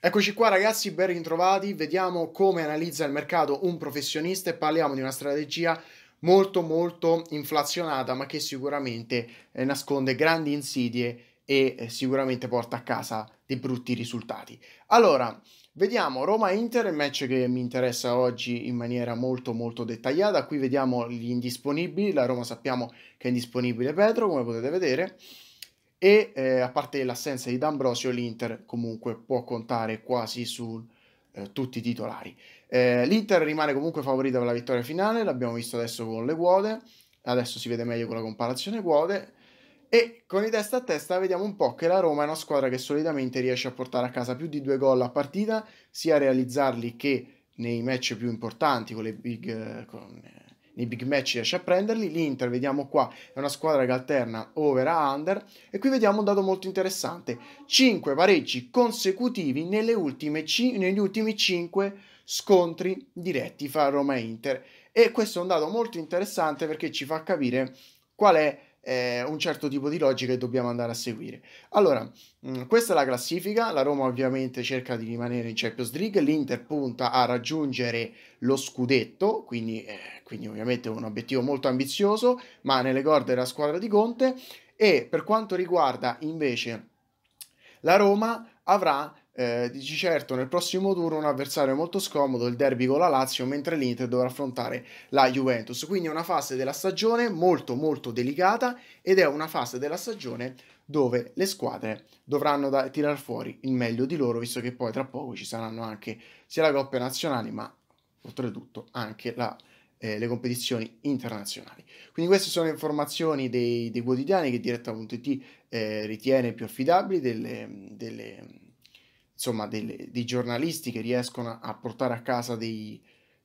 Eccoci qua ragazzi, ben ritrovati, vediamo come analizza il mercato un professionista e parliamo di una strategia molto molto inflazionata ma che sicuramente eh, nasconde grandi insidie e eh, sicuramente porta a casa dei brutti risultati. Allora, vediamo Roma-Inter, il match che mi interessa oggi in maniera molto molto dettagliata, qui vediamo gli indisponibili, la Roma sappiamo che è indisponibile Petro come potete vedere, e eh, a parte l'assenza di D'Ambrosio l'Inter comunque può contare quasi su eh, tutti i titolari. Eh, L'Inter rimane comunque favorita per la vittoria finale, l'abbiamo visto adesso con le quote, adesso si vede meglio con la comparazione quote e con i testa a testa vediamo un po' che la Roma è una squadra che solitamente riesce a portare a casa più di due gol a partita, sia a realizzarli che nei match più importanti con le big... Eh, con, eh, nei big match riesce a prenderli. L'Inter, vediamo qua, è una squadra che alterna over a under. E qui vediamo un dato molto interessante. 5 pareggi consecutivi ultime, negli ultimi 5 scontri diretti fra Roma e Inter. E questo è un dato molto interessante perché ci fa capire qual è eh, un certo tipo di logica che dobbiamo andare a seguire. Allora, mm, questa è la classifica, la Roma ovviamente cerca di rimanere in Champions League, l'Inter punta a raggiungere lo scudetto, quindi, eh, quindi ovviamente un obiettivo molto ambizioso, ma nelle corde della squadra di Conte. E per quanto riguarda invece la Roma, avrà eh, di certo nel prossimo turno un avversario molto scomodo, il derby con la Lazio, mentre l'Inter dovrà affrontare la Juventus. Quindi è una fase della stagione molto molto delicata ed è una fase della stagione dove le squadre dovranno da- tirar fuori il meglio di loro, visto che poi tra poco ci saranno anche sia la Coppa Nazionale ma oltretutto anche la, eh, le competizioni internazionali. Quindi queste sono le informazioni dei, dei quotidiani che diretta.it eh, ritiene più affidabili, delle, delle, insomma, delle, dei giornalisti che riescono a portare a casa dei,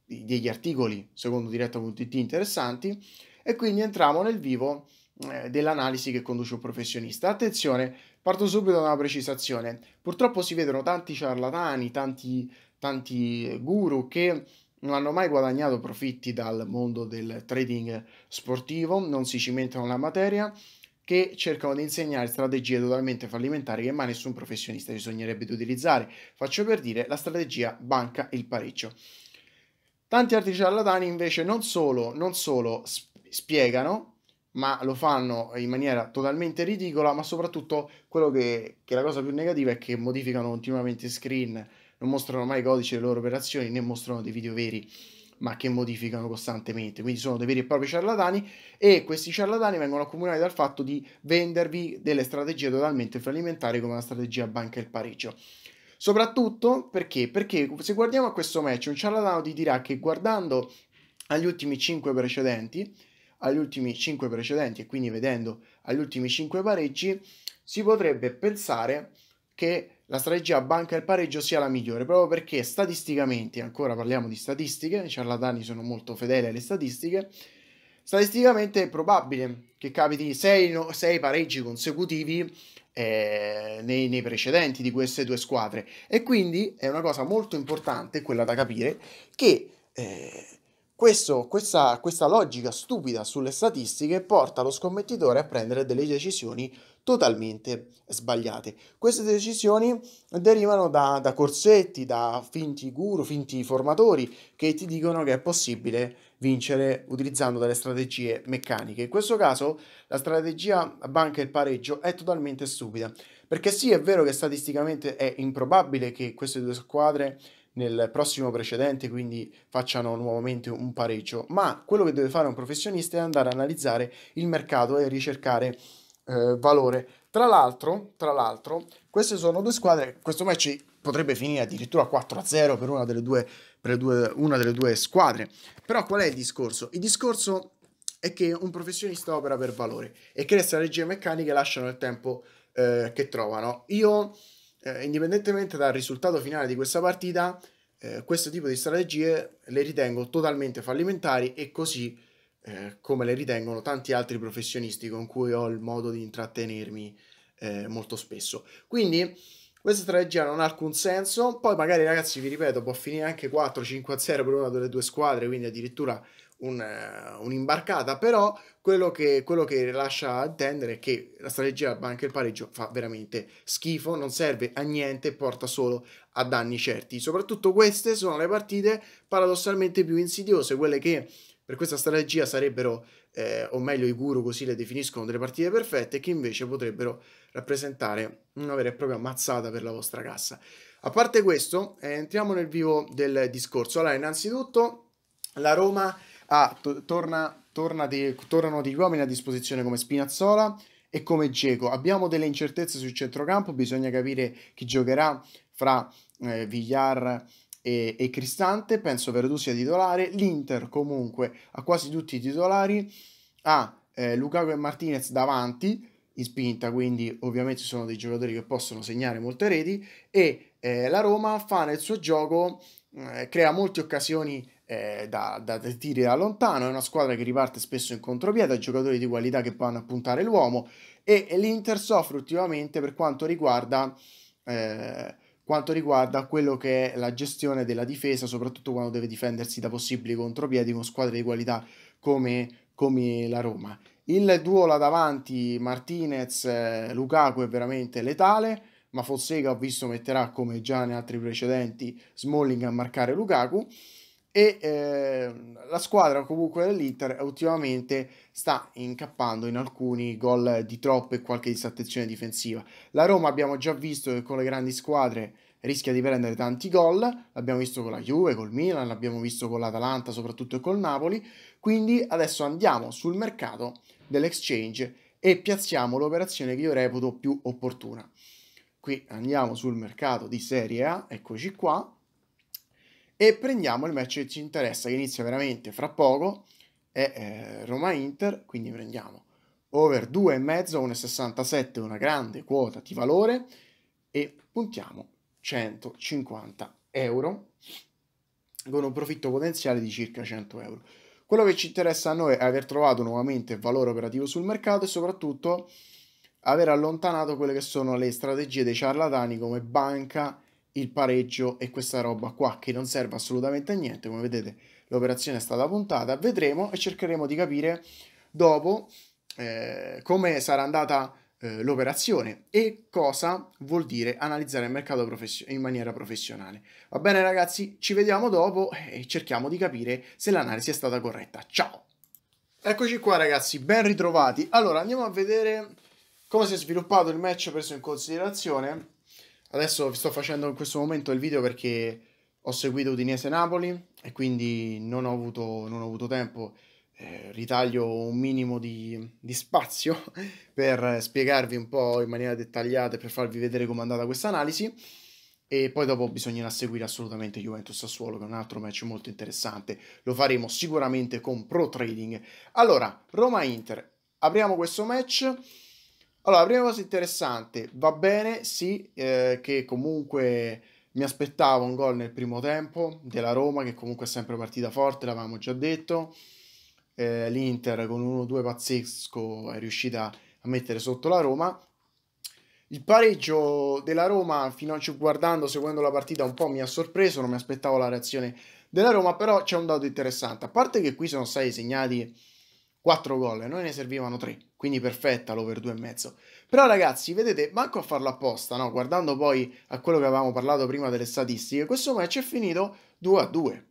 degli articoli, secondo diretta.it, interessanti. E quindi entriamo nel vivo eh, dell'analisi che conduce un professionista. Attenzione, parto subito da una precisazione. Purtroppo si vedono tanti ciarlatani, tanti tanti guru che non hanno mai guadagnato profitti dal mondo del trading sportivo, non si cimentano la materia, che cercano di insegnare strategie totalmente fallimentari che mai nessun professionista bisognerebbe utilizzare. Faccio per dire la strategia banca il pareggio. Tanti altri ciarlatani invece non solo, non solo spiegano, ma lo fanno in maniera totalmente ridicola, ma soprattutto quello che, che la cosa più negativa è che modificano continuamente screen non mostrano mai i codici delle loro operazioni né mostrano dei video veri ma che modificano costantemente, quindi sono dei veri e propri ciarlatani e questi ciarlatani vengono accomunati dal fatto di vendervi delle strategie totalmente fallimentari come la strategia banca e il pareggio. Soprattutto perché? Perché se guardiamo a questo match, un ciarlatano ti dirà che guardando agli ultimi 5 precedenti, agli ultimi 5 precedenti e quindi vedendo agli ultimi 5 pareggi, si potrebbe pensare che la strategia banca il pareggio sia la migliore, proprio perché statisticamente, ancora parliamo di statistiche, i ciarlatani sono molto fedeli alle statistiche, statisticamente è probabile che capiti 6 pareggi consecutivi eh, nei, nei, precedenti di queste due squadre e quindi è una cosa molto importante quella da capire che eh, questo, questa, questa logica stupida sulle statistiche porta lo scommettitore a prendere delle decisioni totalmente sbagliate. Queste decisioni derivano da, da corsetti, da finti guru, finti formatori che ti dicono che è possibile vincere utilizzando delle strategie meccaniche. In questo caso la strategia banca e il pareggio è totalmente stupida, perché sì è vero che statisticamente è improbabile che queste due squadre nel prossimo precedente, quindi facciano nuovamente un pareggio. Ma quello che deve fare un professionista è andare a analizzare il mercato e ricercare eh, valore. Tra l'altro, tra l'altro, queste sono due squadre, questo match potrebbe finire addirittura 4-0 per, una delle, due, per due, una delle due squadre. Però qual è il discorso? Il discorso è che un professionista opera per valore e che le strategie meccaniche lasciano il tempo eh, che trovano. Io, eh, indipendentemente dal risultato finale di questa partita, eh, questo tipo di strategie le ritengo totalmente fallimentari e così eh, come le ritengono tanti altri professionisti con cui ho il modo di intrattenermi eh, molto spesso. Quindi questa strategia non ha alcun senso. Poi magari ragazzi, vi ripeto, può finire anche 4-5-0 per una delle due squadre, quindi addirittura un, uh, un'imbarcata, però quello che, quello che lascia intendere è che la strategia anche il pareggio fa veramente schifo, non serve a niente, porta solo a danni certi. Soprattutto queste sono le partite paradossalmente più insidiose, quelle che per questa strategia sarebbero, eh, o meglio i guru così le definiscono, delle partite perfette che invece potrebbero rappresentare una vera e propria mazzata per la vostra cassa. A parte questo, eh, entriamo nel vivo del discorso. Allora, innanzitutto la Roma ha, to torna, torna di, tornano degli uomini a disposizione come Spinazzola e come Geco. Abbiamo delle incertezze sul centrocampo, bisogna capire chi giocherà fra eh, Villar e, e Cristante, penso Verdù sia titolare, l'Inter comunque ha quasi tutti i titolari, ha eh, Lukaku e Martinez davanti, in spinta, quindi ovviamente sono dei giocatori che possono segnare molte reti e eh, la Roma fa nel suo gioco, eh, crea molte occasioni eh, da, da, tiri da lontano, è una squadra che riparte spesso in contropiede, ha giocatori di qualità che vanno a puntare l'uomo e, e l'Inter soffre ultimamente per quanto riguarda eh, quanto riguarda quello che è la gestione della difesa, soprattutto quando deve difendersi da possibili contropiedi con squadre di qualità come, come la Roma. Il duo là davanti Martinez-Lukaku eh, è veramente letale, ma Fonseca ho visto metterà, come già in altri precedenti, Smalling a marcare Lukaku e eh, la squadra comunque dell'Inter ultimamente sta incappando in alcuni gol di troppo e qualche disattenzione difensiva. La Roma abbiamo già visto che con le grandi squadre rischia di prendere tanti gol, l'abbiamo visto con la Juve, col Milan, l'abbiamo visto con l'Atalanta soprattutto e col Napoli, quindi adesso andiamo sul mercato dell'exchange e piazziamo l'operazione che io reputo più opportuna. Qui andiamo sul mercato di Serie A, eccoci qua, e prendiamo il match che ci interessa, che inizia veramente fra poco, è eh, Roma-Inter, quindi prendiamo over 2,5, 1,67, una grande quota di valore e puntiamo 150 euro con un profitto potenziale di circa 100 euro. Quello che ci interessa a noi è aver trovato nuovamente valore operativo sul mercato e soprattutto aver allontanato quelle che sono le strategie dei ciarlatani come banca il pareggio e questa roba qua che non serve assolutamente a niente, come vedete l'operazione è stata puntata, vedremo e cercheremo di capire dopo eh, come sarà andata eh, l'operazione e cosa vuol dire analizzare il mercato in maniera professionale. Va bene ragazzi, ci vediamo dopo e cerchiamo di capire se l'analisi è stata corretta. Ciao! Eccoci qua ragazzi, ben ritrovati. Allora andiamo a vedere come si è sviluppato il match preso in considerazione Adesso vi sto facendo in questo momento il video perché ho seguito Udinese Napoli e quindi non ho avuto, non ho avuto tempo. Eh, ritaglio un minimo di, di spazio per spiegarvi un po' in maniera dettagliata e per farvi vedere com'è andata questa analisi. E poi dopo bisognerà seguire assolutamente Juventus Sassuolo, che è un altro match molto interessante. Lo faremo sicuramente con Pro Trading. Allora, Roma-Inter. Apriamo questo match. Allora, la prima cosa interessante, va bene, sì, eh, che comunque mi aspettavo un gol nel primo tempo della Roma, che comunque è sempre partita forte, l'avevamo già detto. Eh, L'Inter con 1-2 pazzesco è riuscita a mettere sotto la Roma. Il pareggio della Roma, fino a guardando, seguendo la partita, un po' mi ha sorpreso, non mi aspettavo la reazione della Roma, però c'è un dato interessante. A parte che qui sono stati segnati 4 gol, noi ne servivano 3, quindi perfetta l'over mezzo. Però ragazzi, vedete, manco a farlo apposta, no? guardando poi a quello che avevamo parlato prima delle statistiche, questo match è finito 2 a 2.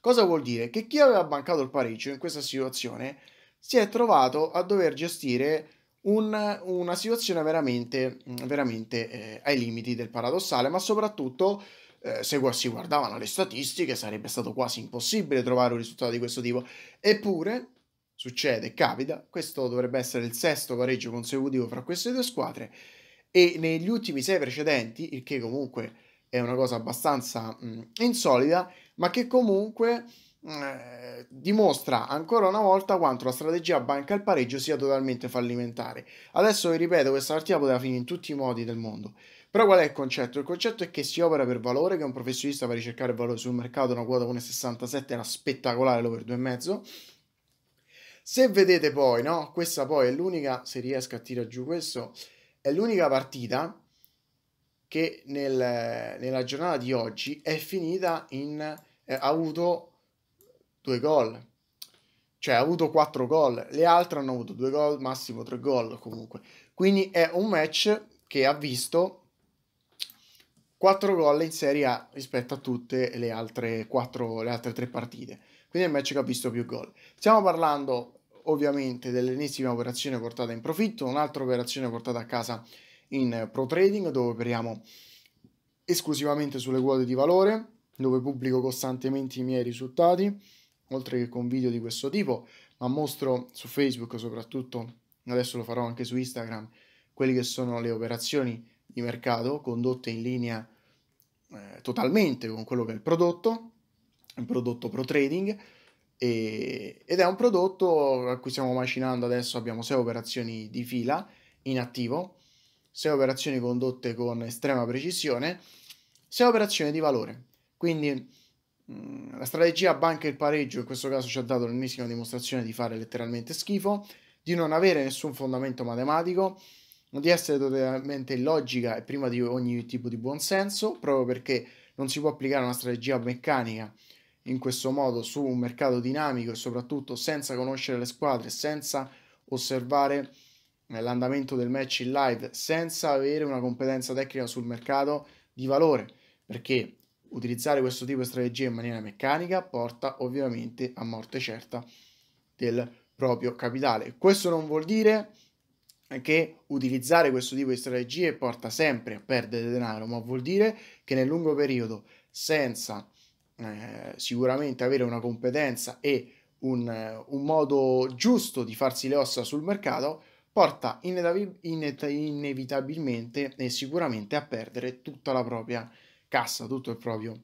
Cosa vuol dire? Che chi aveva bancato il pareggio in questa situazione si è trovato a dover gestire un, una situazione veramente, mm, veramente eh, ai limiti del paradossale, ma soprattutto eh, se si guardavano le statistiche sarebbe stato quasi impossibile trovare un risultato di questo tipo. Eppure succede, capita. Questo dovrebbe essere il sesto pareggio consecutivo fra queste due squadre e negli ultimi sei precedenti, il che comunque è una cosa abbastanza mh, mm, insolita, ma che comunque mh, eh, dimostra ancora una volta quanto la strategia banca al pareggio sia totalmente fallimentare. Adesso vi ripeto, questa partita poteva finire in tutti i modi del mondo. Però qual è il concetto? Il concetto è che si opera per valore, che un professionista va a ricercare valore sul mercato, una quota 1,67 è una spettacolare l'over 2,5 se vedete poi, no? Questa poi è l'unica, se riesco a tirare giù questo, è l'unica partita che nel, nella giornata di oggi è finita in... Eh, ha avuto due gol, cioè ha avuto quattro gol, le altre hanno avuto due gol, massimo tre gol comunque. Quindi è un match che ha visto quattro gol in Serie A rispetto a tutte le altre, 4, le altre 3 partite quindi è il match che ha visto più gol. Stiamo parlando ovviamente dell'ennesima operazione portata in profitto, un'altra operazione portata a casa in pro trading dove operiamo esclusivamente sulle quote di valore, dove pubblico costantemente i miei risultati, oltre che con video di questo tipo, ma mostro su Facebook soprattutto, adesso lo farò anche su Instagram, quelle che sono le operazioni di mercato condotte in linea eh, totalmente con quello che è il prodotto un prodotto pro trading e, ed è un prodotto a cui stiamo macinando adesso, abbiamo 6 operazioni di fila in attivo, 6 operazioni condotte con estrema precisione, 6 operazioni di valore. Quindi mm, la strategia banca il pareggio in questo caso ci ha dato l'ennesima dimostrazione di fare letteralmente schifo, di non avere nessun fondamento matematico, di essere totalmente illogica e prima di ogni tipo di buonsenso, proprio perché non si può applicare una strategia meccanica in questo modo su un mercato dinamico e soprattutto senza conoscere le squadre, senza osservare eh, l'andamento del match in live, senza avere una competenza tecnica sul mercato di valore, perché utilizzare questo tipo di strategia in maniera meccanica porta ovviamente a morte certa del proprio capitale. Questo non vuol dire che utilizzare questo tipo di strategie porta sempre a perdere denaro, ma vuol dire che nel lungo periodo senza eh, sicuramente avere una competenza e un, eh, un, modo giusto di farsi le ossa sul mercato porta inevitabilmente e sicuramente a perdere tutta la propria cassa, tutto il proprio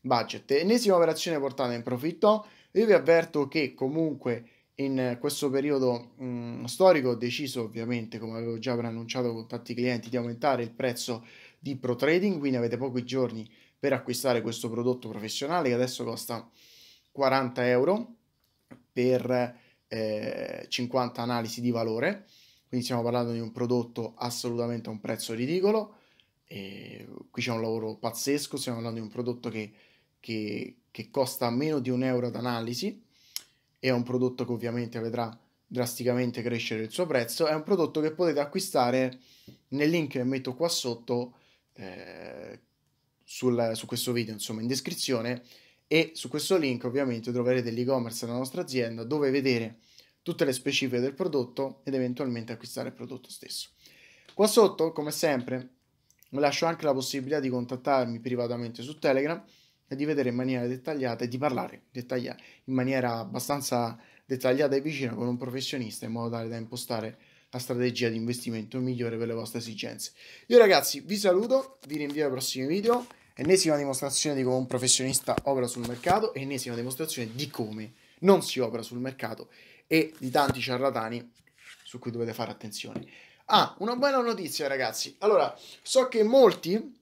budget. Ennesima operazione portata in profitto, io vi avverto che comunque in questo periodo mh, mm, storico ho deciso ovviamente, come avevo già preannunciato con tanti clienti, di aumentare il prezzo di pro trading, quindi avete pochi giorni per acquistare questo prodotto professionale che adesso costa 40 euro per eh, 50 analisi di valore, quindi stiamo parlando di un prodotto assolutamente a un prezzo ridicolo, e qui c'è un lavoro pazzesco, stiamo parlando di un prodotto che, che, che costa meno di un euro d'analisi. è un prodotto che ovviamente vedrà drasticamente crescere il suo prezzo, è un prodotto che potete acquistare nel link che metto qua sotto, eh, sul, su questo video, insomma, in descrizione e su questo link ovviamente troverete l'e-commerce della nostra azienda dove vedere tutte le specifiche del prodotto ed eventualmente acquistare il prodotto stesso. Qua sotto, come sempre, vi lascio anche la possibilità di contattarmi privatamente su Telegram e di vedere in maniera dettagliata e di parlare in maniera abbastanza dettagliata e vicina con un professionista in modo tale da impostare la strategia di investimento migliore per le vostre esigenze. Io ragazzi vi saluto, vi rinvio ai prossimi video Ennesima dimostrazione di come un professionista opera sul mercato, ennesima dimostrazione di come non si opera sul mercato e di tanti ciarlatani su cui dovete fare attenzione. Ah, una buona notizia ragazzi. Allora, so che molti,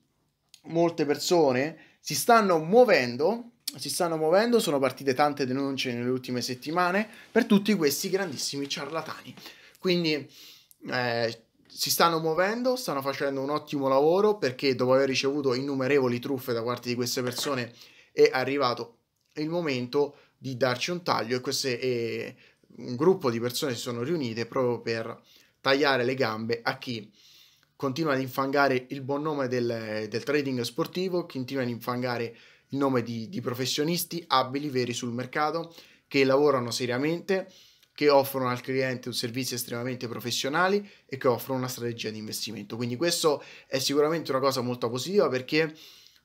molte persone si stanno muovendo, si stanno muovendo, sono partite tante denunce nelle ultime settimane per tutti questi grandissimi ciarlatani. Quindi... Eh, si stanno muovendo, stanno facendo un ottimo lavoro perché dopo aver ricevuto innumerevoli truffe da parte di queste persone è arrivato il momento di darci un taglio e, queste, e eh, un gruppo di persone si sono riunite proprio per tagliare le gambe a chi continua ad infangare il buon nome del, del trading sportivo, continua ad infangare il nome di, di professionisti abili, veri sul mercato, che lavorano seriamente che offrono al cliente un servizio estremamente professionale e che offrono una strategia di investimento. Quindi questo è sicuramente una cosa molto positiva perché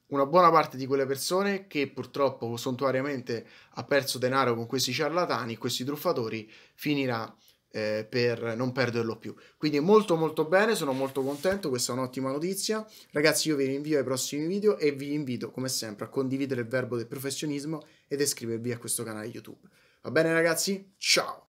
una buona parte di quelle persone che purtroppo sontuariamente ha perso denaro con questi ciarlatani, questi truffatori, finirà eh, per non perderlo più. Quindi molto molto bene, sono molto contento, questa è un'ottima notizia. Ragazzi io vi rinvio ai prossimi video e vi invito come sempre a condividere il verbo del professionismo ed iscrivervi a questo canale YouTube. Va bene ragazzi? Ciao!